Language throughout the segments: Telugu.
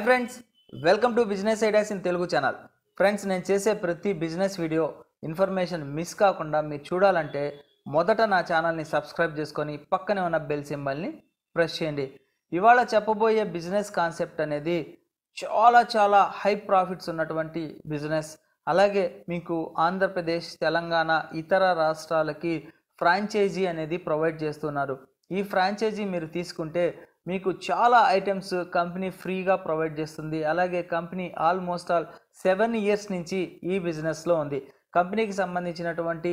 hi friends welcome to business ideas in Telugu channel friends నేను చేసే ప్రతి బిజినెస్ వీడియో ఇన్ఫర్మేషన్ మిస్ కాకుండా మీరు చూడాలంటే మొదట నా ఛానల్ని సబ్స్క్రైబ్ చేసుకొని పక్కనే ఉన్న బెల్ సింబల్ని ప్రెస్ చేయండి ఇవాళ చెప్పబోయే బిజినెస్ కాన్సెప్ట్ అనేది చాలా చాలా హై ప్రాఫిట్స్ ఉన్నటువంటి బిజినెస్ అలాగే మీకు ఆంధ్రప్రదేశ్ తెలంగాణ ఇతర రాష్ట్రాలకి ఫ్రాంచైజీ అనేది ప్రొవైడ్ చేస్తున్నారు ఈ ఫ్రాంచైజీ మీరు తీసుకుంటే మీకు చాలా ఐటమ్స్ కంపెనీ ఫ్రీగా ప్రొవైడ్ చేస్తుంది అలాగే company almost all seven years నుంచి ఈ బిజినెస్లో ఉంది కంపెనీకి సంబంధించినటువంటి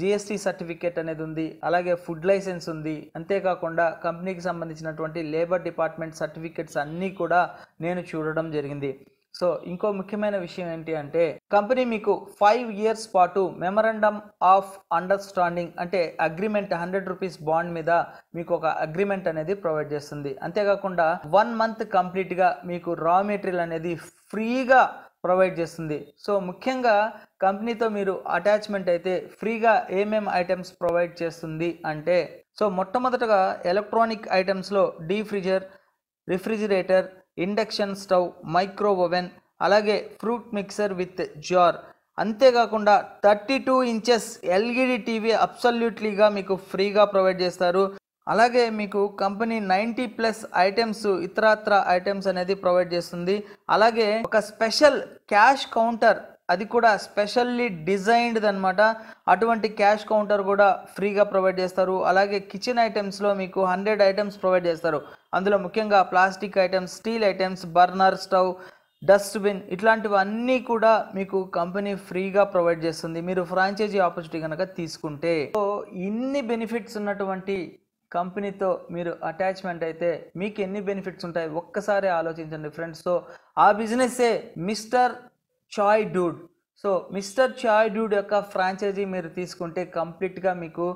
జిఎస్టి సర్టిఫికేట్ అనేది ఉంది అలాగే ఫుడ్ లైసెన్స్ ఉంది అంతేకాకుండా కంపెనీకి సంబంధించినటువంటి లేబర్ డిపార్ట్మెంట్ సర్టిఫికేట్స్ అన్నీ కూడా నేను చూడడం జరిగింది సో ఇంకో ముఖ్యమైన విషయం ఏంటి అంటే కంపెనీ మీకు ఫైవ్ ఇయర్స్ పాటు మెమరండమ్ ఆఫ్ అండర్స్టాండింగ్ అంటే అగ్రిమెంట్ హండ్రెడ్ రూపీస్ బాండ్ మీద మీకు ఒక అగ్రిమెంట్ అనేది ప్రొవైడ్ చేస్తుంది అంతేకాకుండా వన్ మంత్ కంప్లీట్గా మీకు రా మెటీరియల్ అనేది ఫ్రీగా ప్రొవైడ్ చేస్తుంది సో ముఖ్యంగా కంపెనీతో మీరు అటాచ్మెంట్ అయితే ఫ్రీగా ఏమేం ఐటమ్స్ ప్రొవైడ్ చేస్తుంది అంటే సో మొట్టమొదటగా ఎలక్ట్రానిక్ ఐటమ్స్లో deep freezer refrigerator induction stove micro oven అలాగే ఫ్రూట్ మిక్సర్ విత్ జార్ అంతేకాకుండా thirty two inches LED TV అబ్సల్యూట్లీగా మీకు ఫ్రీగా ప్రొవైడ్ చేస్తారు అలాగే మీకు కంపెనీ నైంటీ ప్లస్ ఐటమ్స్ ఇతరత్ర ఐటమ్స్ అనేది ప్రొవైడ్ చేస్తుంది అలాగే ఒక స్పెషల్ క్యాష్ కౌంటర్ అది కూడా స్పెషల్లీ డిజైన్డ్ అనమాట అటువంటి క్యాష్ కౌంటర్ కూడా ఫ్రీగా ప్రొవైడ్ చేస్తారు అలాగే కిచెన్ ఐటమ్స్లో మీకు హండ్రెడ్ ఐటమ్స్ ప్రొవైడ్ చేస్తారు అందులో ముఖ్యంగా plastic items steel items burner stove dustbin ఇట్లాంటివన్నీ కూడా మీకు కంపెనీ ఫ్రీగా ప్రొవైడ్ చేస్తుంది మీరు ఫ్రాంచైజీ ఆపర్చునిటీ కనుక తీసుకుంటే సో ఇన్ని బెనిఫిట్స్ ఉన్నటువంటి కంపెనీతో మీరు అటాచ్మెంట్ అయితే మీకు ఎన్ని బెనిఫిట్స్ ఉంటాయి ఒక్కసారి ఆలోచించండి ఫ్రెండ్స్ సో ఆ బిజినెస్సే Mister Chai Dude so Mister Chai Dude యొక్క ఫ్రాంచైజీ మీరు తీసుకుంటే కంప్లీట్గా మీకు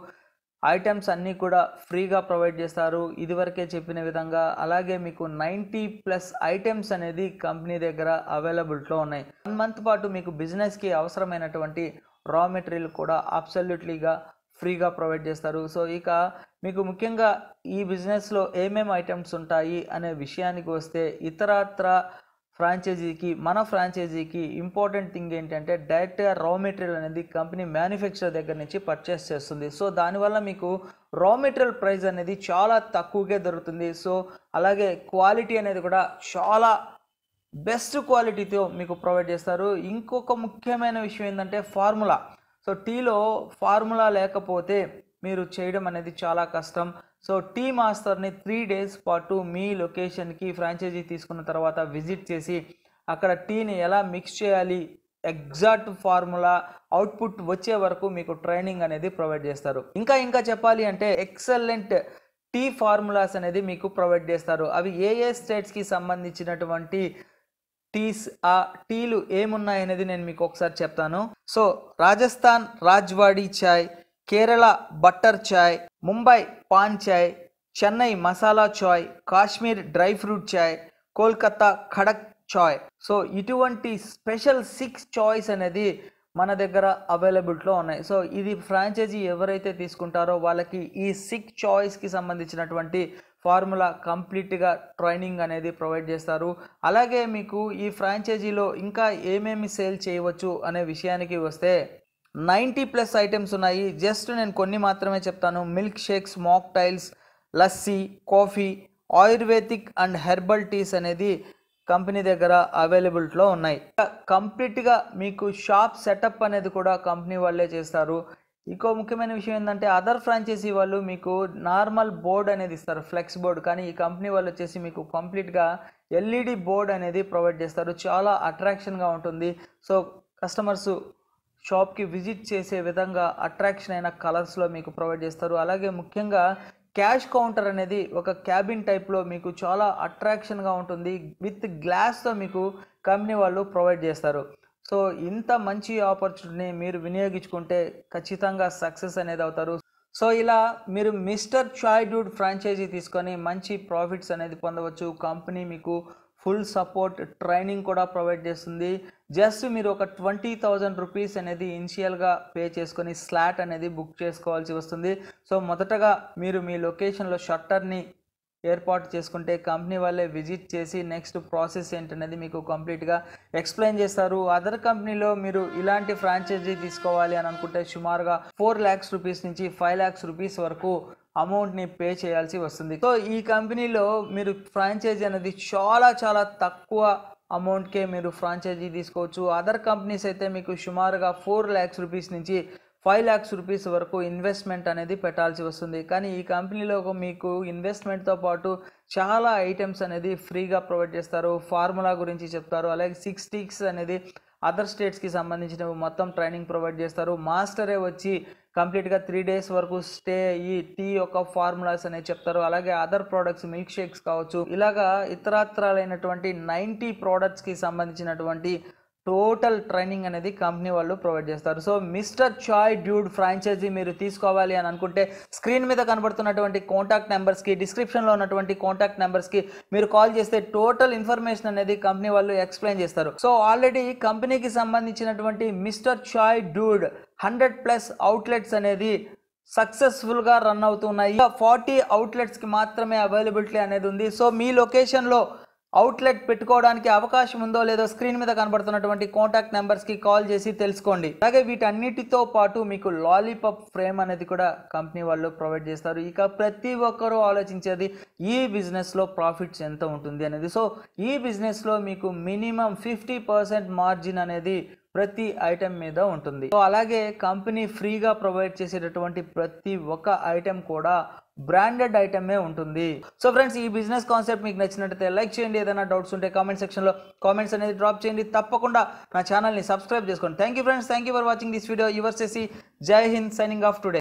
ఐటమ్స్ అన్నీ కూడా ఫ్రీగా ప్రొవైడ్ చేస్తారు ఇదివరకే చెప్పిన విధంగా అలాగే మీకు నైంటీ ప్లస్ ఐటమ్స్ అనేది కంపెనీ దగ్గర అవైలబిలిటీలో ఉన్నాయి వన్ మంత్ పాటు మీకు బిజినెస్కి అవసరమైనటువంటి రా మెటీరియల్ కూడా అబ్సల్యూట్లీగా ఫ్రీగా ప్రొవైడ్ చేస్తారు సో ఇక మీకు ముఖ్యంగా ఈ బిజినెస్లో ఏమేమి ఐటమ్స్ ఉంటాయి అనే విషయానికి వస్తే ఇతరత్ర ఫ్రాంచైజీకి మన ఫ్రాంచైజీకి ఇంపార్టెంట్ థింగ్ ఏంటంటే డైరెక్ట్గా రా మెటీరియల్ అనేది కంపెనీ మ్యానుఫ్యాక్చర్ దగ్గర నుంచి పర్చేస్ చేస్తుంది సో దానివల్ల మీకు రా మెటీరియల్ ప్రైస్ అనేది చాలా తక్కువగా దొరుకుతుంది సో అలాగే క్వాలిటీ అనేది కూడా చాలా బెస్ట్ క్వాలిటీతో మీకు ప్రొవైడ్ చేస్తారు ఇంకొక ముఖ్యమైన విషయం ఏంటంటే ఫార్ములా సో టీలో ఫార్ములా లేకపోతే మీరు చేయడం అనేది చాలా కష్టం సో టీ మాస్టర్ని త్రీ డేస్ పాటు మీ లొకేషన్కి ఫ్రాంచైజీ తీసుకున్న తర్వాత విజిట్ చేసి అక్కడ టీని ఎలా మిక్స్ చేయాలి ఎగ్జాక్ట్ ఫార్ములా అవుట్పుట్ వచ్చే వరకు మీకు ట్రైనింగ్ అనేది ప్రొవైడ్ చేస్తారు ఇంకా ఇంకా చెప్పాలి అంటే ఎక్సలెంట్ టీ ఫార్ములాస్ అనేది మీకు ప్రొవైడ్ చేస్తారు అవి ఏ ఏ స్టేట్స్కి సంబంధించినటువంటి టీస్ ఆ టీలు ఏమున్నాయనేది నేను మీకు ఒకసారి చెప్తాను so Rajasthan Rajwadi chai Kerala butter chai Mumbai paan chai Chennai masala chai Kashmir dry fruit chai Kolkata kadak chai so ఇటువంటి స్పెషల్ సిక్స్ చాయ్స్ అనేది మన దగ్గర అవైలబిలిటీలో ఉన్నాయి సో ఇది ఫ్రాంచైజీ ఎవరైతే తీసుకుంటారో వాళ్ళకి ఈ సిక్ చాయిస్కి సంబంధించినటువంటి ఫార్ములా కంప్లీట్గా ట్రైనింగ్ అనేది ప్రొవైడ్ చేస్తారు అలాగే మీకు ఈ ఫ్రాంచైజీలో ఇంకా ఏమేమి సేల్ చేయవచ్చు అనే విషయానికి వస్తే నైంటీ ప్లస్ ఐటమ్స్ ఉన్నాయి జస్ట్ నేను కొన్ని మాత్రమే చెప్తాను milk shakes mocktails lassi coffee ayurvedic and herbal teas అనేది కంపెనీ దగ్గర అవైలబిలిటీలో ఉన్నాయి కంప్లీట్గా మీకు షాప్ సెటప్ అనేది కూడా కంపెనీ వాళ్ళే చేస్తారు ఇంకో ముఖ్యమైన విషయం ఏంటంటే అదర్ ఫ్రాంచైజీ వాళ్ళు మీకు నార్మల్ బోర్డ్ అనేది ఇస్తారు ఫ్లెక్స్ బోర్డ్ కానీ ఈ కంపెనీ వాళ్ళు వచ్చేసి మీకు కంప్లీట్గా ఎల్ఈడి బోర్డ్ అనేది ప్రొవైడ్ చేస్తారు చాలా అట్రాక్షన్గా ఉంటుంది సో కస్టమర్స్ షాప్కి విజిట్ చేసే విధంగా అట్రాక్షన్ అయిన కలర్స్లో మీకు ప్రొవైడ్ చేస్తారు అలాగే ముఖ్యంగా క్యాష్ కౌంటర్ అనేది ఒక క్యాబిన్ టైప్లో మీకు చాలా అట్రాక్షన్గా ఉంటుంది విత్ గ్లాస్తో మీకు కంపెనీ వాళ్ళు ప్రొవైడ్ చేస్తారు సో ఇంత మంచి ఆపర్చునిటీని మీరు వినియోగించుకుంటే ఖచ్చితంగా సక్సెస్ అనేది అవుతారు సో ఇలా మీరు మిస్టర్ చాయ్డ్యూడ్ ఫ్రాంచైజీ తీసుకొని మంచి ప్రాఫిట్స్ అనేది పొందవచ్చు కంపెనీ మీకు ఫుల్ సపోర్ట్ ట్రైనింగ్ కూడా ప్రొవైడ్ చేస్తుంది జస్ట్ మీరు ఒక ట్వంటీ థౌజండ్ రూపీస్ అనేది ఇనిషియల్గా పే చేసుకొని స్లాట్ అనేది బుక్ చేసుకోవాల్సి వస్తుంది సో మొదటగా మీరు మీ లొకేషన్లో షట్టర్ని ఏర్పాటు చేసుకుంటే కంపెనీ వాళ్ళే విజిట్ చేసి నెక్స్ట్ ప్రాసెస్ ఏంటనేది మీకు కంప్లీట్గా ఎక్స్ప్లెయిన్ చేస్తారు అదర్ కంపెనీలో మీరు ఇలాంటి ఫ్రాంచైజీ తీసుకోవాలి అని అనుకుంటే సుమారుగా ఫోర్ ల్యాక్స్ రూపీస్ నుంచి ఫైవ్ ల్యాక్స్ రూపీస్ వరకు అమౌంట్ని పే చేయాల్సి వస్తుంది సో ఈ కంపెనీలో మీరు ఫ్రాంచైజీ అనేది చాలా చాలా తక్కువ అమౌంట్కే మీరు ఫ్రాంచైజీ తీసుకోవచ్చు అదర్ కంపెనీస్ అయితే మీకు సుమారుగా ఫోర్ ల్యాక్స్ రూపీస్ నుంచి ఫైవ్ ల్యాక్స్ రూపీస్ వరకు ఇన్వెస్ట్మెంట్ అనేది పెట్టాల్సి వస్తుంది కానీ ఈ కంపెనీలో మీకు ఇన్వెస్ట్మెంట్తో పాటు చాలా ఐటమ్స్ అనేది ఫ్రీగా ప్రొవైడ్ చేస్తారు ఫార్ములా గురించి చెప్తారు అలాగే సిక్స్ టీక్స్ అనేది అదర్ స్టేట్స్కి సంబంధించినవి మొత్తం ట్రైనింగ్ ప్రొవైడ్ చేస్తారు మాస్టరే వచ్చి కంప్లీట్గా త్రీ డేస్ వరకు స్టే ఈ టీ యొక్క ఫార్ములాస్ అనేవి చెప్తారు అలాగే అదర్ ప్రోడక్ట్స్ మిల్క్ షేక్స్ కావచ్చు ఇలాగా ఇతరాత్రాలైనటువంటి నైంటీ ప్రోడక్ట్స్కి సంబంధించినటువంటి టోటల్ ట్రైనింగ్ అనేది కంపెనీ వాళ్ళు ప్రొవైడ్ చేస్తారు so Mister Chai Dude franchisee మీరు తీసుకోవాలి అని అనుకుంటే స్క్రీన్ మీద కనబడుతున్నటువంటి కాంటాక్ట్ నెంబర్స్కి డిస్క్రిప్షన్లో ఉన్నటువంటి కాంటాక్ట్ నెంబర్స్కి మీరు కాల్ చేస్తే టోటల్ ఇన్ఫర్మేషన్ అనేది కంపెనీ వాళ్ళు ఎక్స్ప్లెయిన్ చేస్తారు సో ఆల్రెడీ కంపెనీకి సంబంధించినటువంటి Mister Chai Dude hundred plus outlets అనేది సక్సెస్ఫుల్గా రన్ అవుతున్నాయి ఫార్టీ అవుట్లెట్స్కి మాత్రమే అవైలబిలిటీ అనేది ఉంది సో మీ లొకేషన్లో అవుట్లెట్ పెట్టుకోవడానికి అవకాశం ఉందో లేదో స్క్రీన్ మీద కనబడుతున్నటువంటి కాంటాక్ట్ నెంబర్స్కి కాల్ చేసి తెలుసుకోండి అలాగే వీటన్నిటితో పాటు మీకు లాలీపాప్ ఫ్రేమ్ అనేది కూడా కంపెనీ వాళ్ళు ప్రొవైడ్ చేస్తారు ఇక ప్రతి ఒక్కరూ ఆలోచించేది ఈ బిజినెస్లో ప్రాఫిట్స్ ఎంత ఉంటుంది అనేది సో ఈ బిజినెస్లో మీకు మినిమం ఫిఫ్టీ పర్సెంట్ మార్జిన్ అనేది ప్రతి ఐటెం మీద ఉంటుంది సో అలాగే కంపెనీ ఫ్రీగా ప్రొవైడ్ చేసేటటువంటి ప్రతి ఒక్క ఐటెం కూడా బ్రాండెడ్ ఐటమే ఉంటుంది సో ఫ్రెండ్స్ ఈ బిజినెస్ కాన్సెప్ట్ మీకు నచ్చినట్టయితే లైక్ చేయండి ఏదైనా డౌట్స్ ఉంటే కామెంట్ సెక్షన్లో కామెంట్స్ అనేది డ్రాప్ చేయండి తప్పకుండా నా ఛానల్ని సబ్స్క్రైబ్ చేసుకోండి thank you friends thank you for watching this video యువర్స్ చేసి Jai Hind signing off today